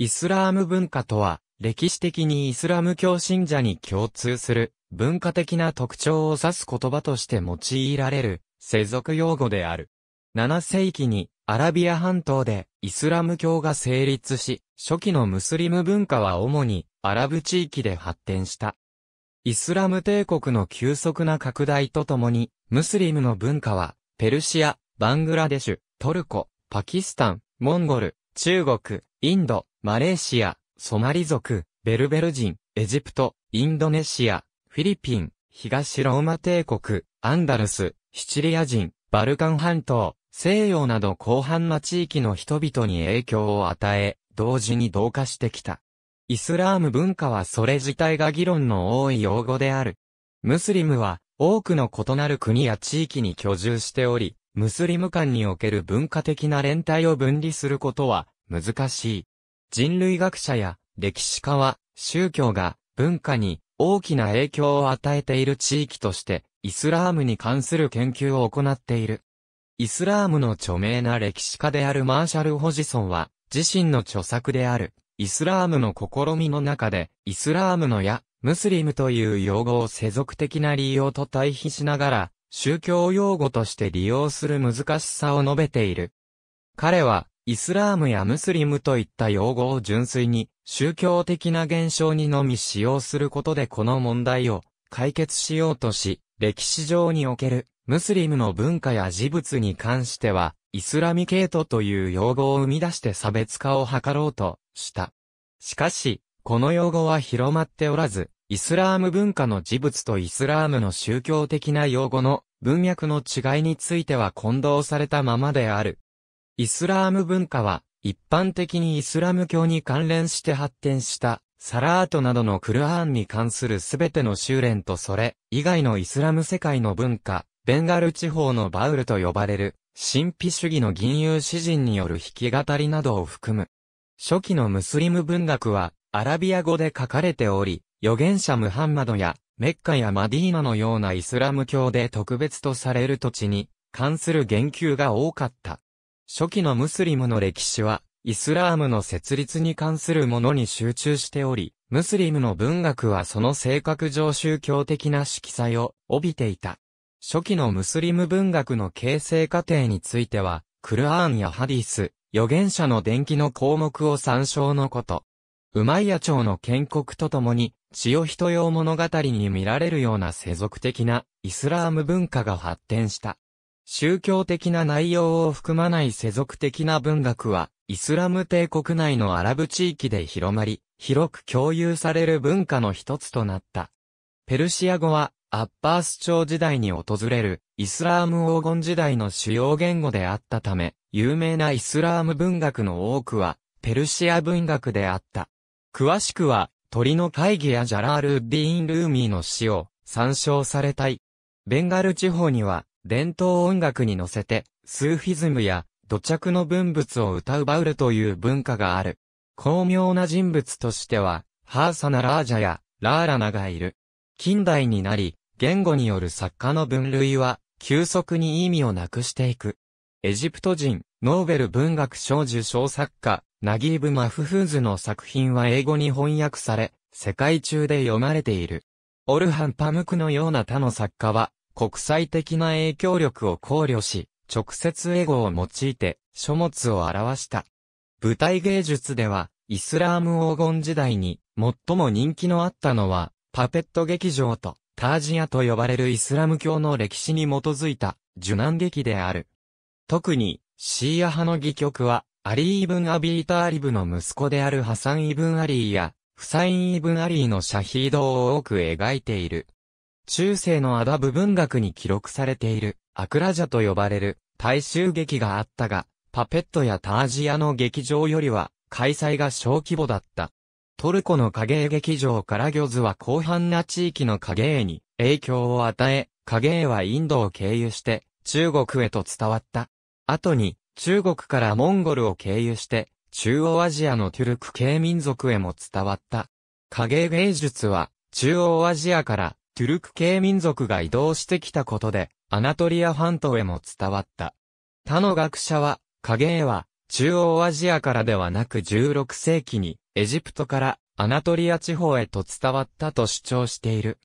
イスラーム文化とは、歴史的にイスラム教信者に共通する文化的な特徴を指す言葉として用いられる世俗用語である。7世紀にアラビア半島でイスラム教が成立し、初期のムスリム文化は主にアラブ地域で発展した。イスラム帝国の急速な拡大とともに、ムスリムの文化はペルシア、バングラデシュ、トルコ、パキスタン、モンゴル、中国、インド、マレーシア、ソマリ族、ベルベル人、エジプト、インドネシア、フィリピン、東ローマ帝国、アンダルス、シチリア人、バルカン半島、西洋など広範な地域の人々に影響を与え、同時に同化してきた。イスラーム文化はそれ自体が議論の多い用語である。ムスリムは多くの異なる国や地域に居住しており、ムスリム間における文化的な連帯を分離することは難しい。人類学者や歴史家は宗教が文化に大きな影響を与えている地域としてイスラームに関する研究を行っている。イスラームの著名な歴史家であるマーシャル・ホジソンは自身の著作であるイスラームの試みの中でイスラームのやムスリムという用語を世俗的な利用と対比しながら宗教用語として利用する難しさを述べている。彼は、イスラームやムスリムといった用語を純粋に宗教的な現象にのみ使用することでこの問題を解決しようとし、歴史上におけるムスリムの文化や事物に関しては、イスラミケートという用語を生み出して差別化を図ろうとした。しかし、この用語は広まっておらず、イスラーム文化の事物とイスラームの宗教的な用語の文脈の違いについては混同されたままである。イスラーム文化は一般的にイスラム教に関連して発展したサラートなどのクルアーンに関するすべての修練とそれ以外のイスラム世界の文化、ベンガル地方のバウルと呼ばれる神秘主義の銀融詩人による弾き語りなどを含む。初期のムスリム文学はアラビア語で書かれており、預言者ムハンマドや、メッカやマディーナのようなイスラム教で特別とされる土地に関する言及が多かった。初期のムスリムの歴史は、イスラームの設立に関するものに集中しており、ムスリムの文学はその性格上宗教的な色彩を帯びていた。初期のムスリム文学の形成過程については、クルアーンやハディス、預言者の伝記の項目を参照のこと。ウマイヤ朝の建国とともに、血を人用物語に見られるような世俗的なイスラーム文化が発展した。宗教的な内容を含まない世俗的な文学は、イスラム帝国内のアラブ地域で広まり、広く共有される文化の一つとなった。ペルシア語は、アッパース朝時代に訪れる、イスラーム黄金時代の主要言語であったため、有名なイスラーム文学の多くは、ペルシア文学であった。詳しくは、鳥の会議やジャラール・ディーン・ルーミーの詩を参照されたい。ベンガル地方には、伝統音楽に乗せて、スーフィズムや土着の文物を歌うバウルという文化がある。巧妙な人物としては、ハーサナ・ラージャやラーラナがいる。近代になり、言語による作家の分類は、急速に意味をなくしていく。エジプト人、ノーベル文学賞受賞作家、ナギーブ・マフフーズの作品は英語に翻訳され、世界中で読まれている。オルハン・パムクのような他の作家は、国際的な影響力を考慮し、直接英語を用いて書物を表した。舞台芸術では、イスラーム黄金時代に最も人気のあったのは、パペット劇場とタージアと呼ばれるイスラム教の歴史に基づいた受難劇である。特に、シーア派の戯曲は、アリー・イブン・アビータ・アリブの息子であるハサン・イブン・アリーや、フサイン・イブン・アリーのシャヒードを多く描いている。中世のアダブ文学に記録されている、アクラジャと呼ばれる、大衆劇があったが、パペットやタージアの劇場よりは、開催が小規模だった。トルコの影絵劇場からョズは広範な地域の影絵に影響を与え、影絵はインドを経由して中国へと伝わった。後に中国からモンゴルを経由して、中央アジアのトゥルク系民族へも伝わった。影芸術は、中央アジアからトゥルク系民族が移動してきたことで、アナトリア半島へも伝わった。他の学者は、影絵は、中央アジアからではなく16世紀に、エジプトからアナトリア地方へと伝わったと主張している。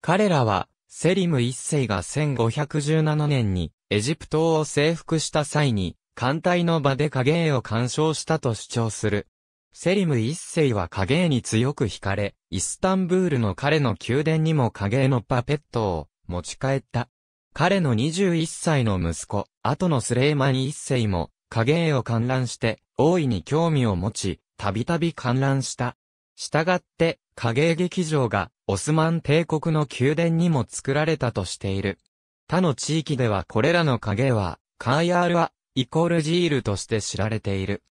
彼らは、セリム一世が1517年にエジプトを征服した際に艦隊の場で影絵を干渉したと主張する。セリム一世は影絵に強く惹かれ、イスタンブールの彼の宮殿にも影絵のパペットを持ち帰った。彼の21歳の息子、後のスレイマン一世も影絵を観覧して大いに興味を持ち、たびたび観覧した。したがって、影絵劇場がオスマン帝国の宮殿にも作られたとしている。他の地域ではこれらの影絵は、カーヤールはイコールジールとして知られている。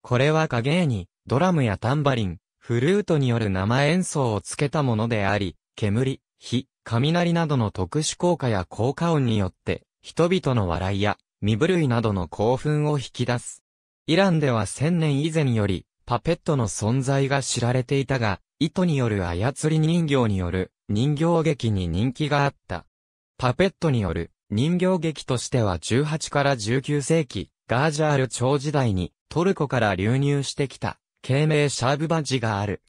これは影に、ドラムやタンバリン、フルートによる生演奏をつけたものであり、煙、火、雷などの特殊効果や効果音によって、人々の笑いや、身震いなどの興奮を引き出す。イランでは千年以前より、パペットの存在が知られていたが、糸による操り人形による人形劇に人気があった。パペットによる人形劇としては18から19世紀、ガージャール朝時代にトルコから流入してきた、慶明シャーブバジがある。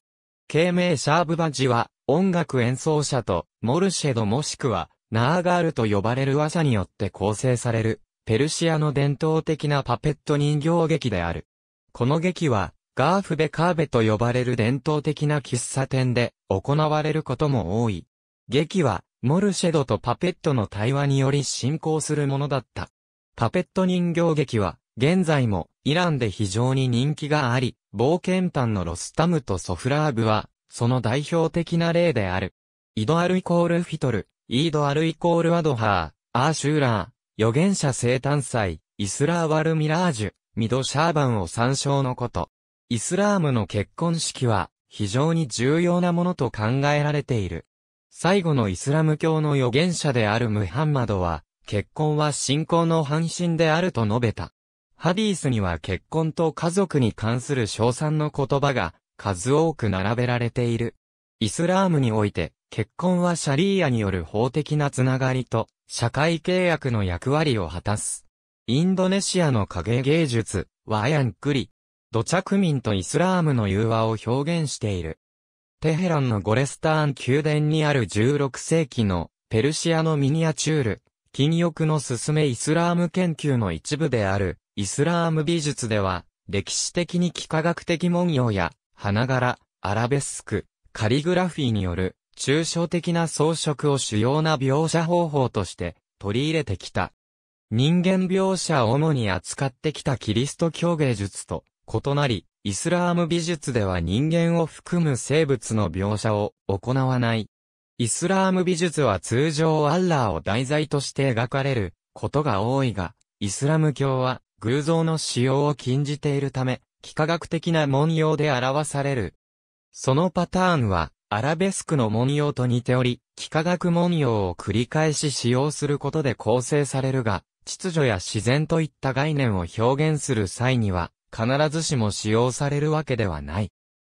慶明シャーブバジは、音楽演奏者と、モルシェドもしくは、ナーガールと呼ばれる技によって構成される、ペルシアの伝統的なパペット人形劇である。この劇は、ガーフベカーベと呼ばれる伝統的な喫茶店で行われることも多い。劇はモルシェドとパペットの対話により進行するものだった。パペット人形劇は、現在もイランで非常に人気があり、冒険譚のロスタムとソフラーブは、その代表的な例である。イドアルイコールフィトル、イードアルイコールアドハー、アーシューラー、預言者生誕祭、イスラーワルミラージュ、ミドシャーバンを参照のこと。イスラームの結婚式は、非常に重要なものと考えられている。最後のイスラム教の預言者であるムハンマドは、結婚は信仰の半身であると述べた。ハディースには結婚と家族に関する称賛の言葉が数多く並べられている。イスラームにおいて、結婚はシャリーアによる法的なつながりと社会契約の役割を果たす。インドネシアの影芸術、ワヤンクリ。土着民とイスラームの融和を表現している。テヘランのゴレスターン宮殿にある16世紀のペルシアのミニアチュール、禁欲の進めイスラーム研究の一部であるイスラーム美術では歴史的に幾何学的文様や花柄、アラベスク、カリグラフィーによる抽象的な装飾を主要な描写方法として取り入れてきた。人間描写を主に扱ってきたキリスト教芸術と異なり、イスラーム美術では人間を含む生物の描写を行わない。イスラーム美術は通常アッラーを題材として描かれることが多いが、イスラム教は偶像の使用を禁じているため、幾何学的な文様で表される。そのパターンは、アラベスクの文様と似ており、幾何学文様を繰り返し使用することで構成されるが、秩序や自然といった概念を表現する際には、必ずしも使用されるわけではない。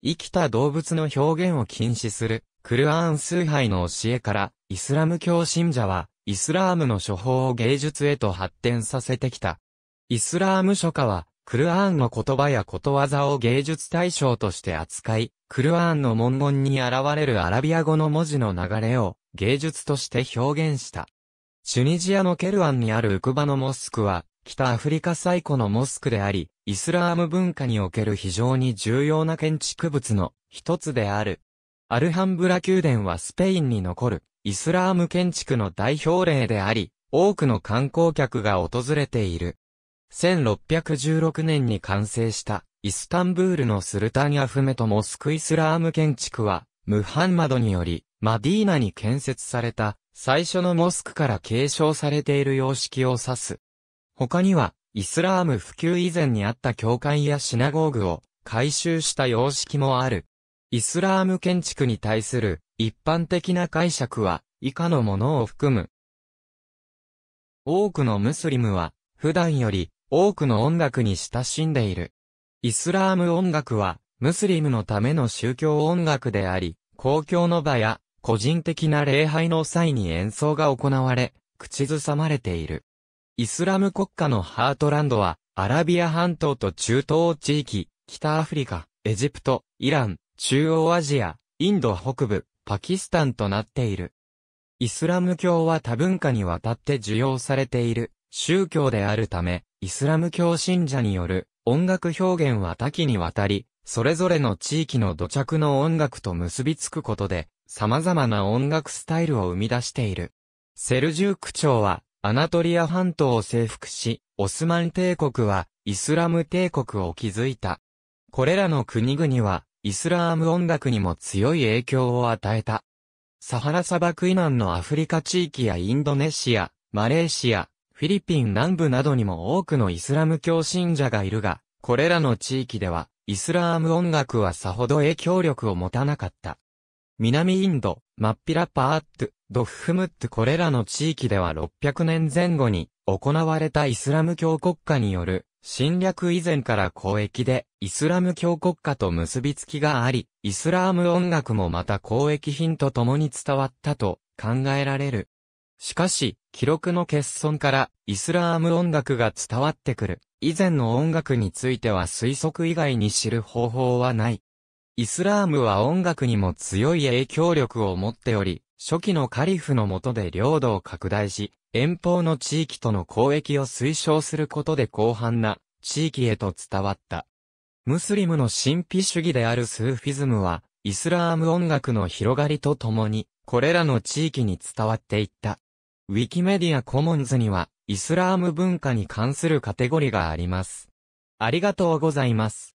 生きた動物の表現を禁止する、クルアーン崇拝の教えから、イスラム教信者は、イスラームの処方を芸術へと発展させてきた。イスラーム書家は、クルアーンの言葉やことわざを芸術対象として扱い、クルアーンの文言に現れるアラビア語の文字の流れを芸術として表現した。チュニジアのケルアンにあるウクバのモスクは、北アフリカ最古のモスクであり、イスラーム文化における非常に重要な建築物の一つである。アルハンブラ宮殿はスペインに残るイスラーム建築の代表例であり、多くの観光客が訪れている。1616年に完成したイスタンブールのスルタンアフメトモスクイスラーム建築は、ムハンマドによりマディーナに建設された最初のモスクから継承されている様式を指す。他には、イスラーム普及以前にあった教会やシナゴーグを改修した様式もある。イスラーム建築に対する一般的な解釈は以下のものを含む。多くのムスリムは普段より多くの音楽に親しんでいる。イスラーム音楽はムスリムのための宗教音楽であり、公共の場や個人的な礼拝の際に演奏が行われ、口ずさまれている。イスラム国家のハートランドは、アラビア半島と中東地域、北アフリカ、エジプト、イラン、中央アジア、インド北部、パキスタンとなっている。イスラム教は多文化にわたって受容されている宗教であるため、イスラム教信者による音楽表現は多岐にわたり、それぞれの地域の土着の音楽と結びつくことで、様々な音楽スタイルを生み出している。セルジューク朝は、アナトリア半島を征服し、オスマン帝国はイスラム帝国を築いた。これらの国々はイスラーム音楽にも強い影響を与えた。サハラ砂漠以南のアフリカ地域やインドネシア、マレーシア、フィリピン南部などにも多くのイスラム教信者がいるが、これらの地域では、イスラーム音楽はさほど影響力を持たなかった。南インド、マッピラパーッド。ドッフムットこれらの地域では600年前後に行われたイスラム教国家による侵略以前から交易でイスラム教国家と結びつきがあり、イスラーム音楽もまた交易品と共に伝わったと考えられる。しかし、記録の欠損からイスラーム音楽が伝わってくる。以前の音楽については推測以外に知る方法はない。イスラームは音楽にも強い影響力を持っており、初期のカリフの下で領土を拡大し、遠方の地域との交易を推奨することで広範な地域へと伝わった。ムスリムの神秘主義であるスーフィズムは、イスラーム音楽の広がりとともに、これらの地域に伝わっていった。ウィキメディアコモンズには、イスラーム文化に関するカテゴリーがあります。ありがとうございます。